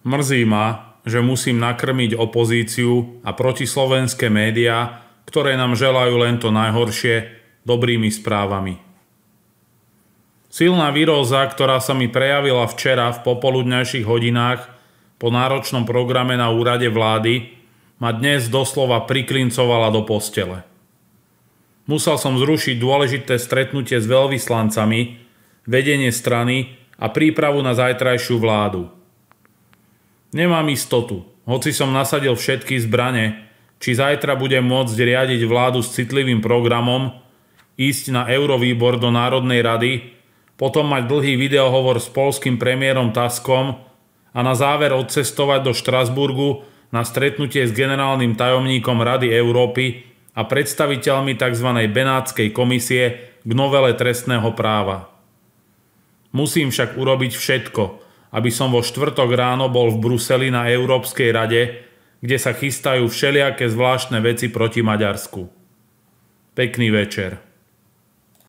Mrzí ma, že musím nakrmiť opozíciu a protislovenské médiá, ktoré nám želajú len to najhoršie, dobrými správami. Silná výroza, ktorá sa mi prejavila včera v popoludňajších hodinách po náročnom programe na úrade vlády, ma dnes doslova priklincovala do postele. Musel som zrušiť dôležité stretnutie s veľvyslancami, vedenie strany a prípravu na zajtrajšiu vládu – Nemám istotu, hoci som nasadil všetky zbrane, či zajtra budem môcť riadiť vládu s citlivým programom, ísť na Eurovýbor do Národnej rady, potom mať dlhý videohovor s polským premiérom Taskom a na záver odcestovať do Štrasburgu na stretnutie s generálnym tajomníkom Rady Európy a predstaviteľmi tzv. Benátskej komisie k novele trestného práva. Musím však urobiť všetko, aby som vo štvrtok ráno bol v Bruseli na Európskej rade, kde sa chystajú všelijaké zvláštne veci proti Maďarsku. Pekný večer.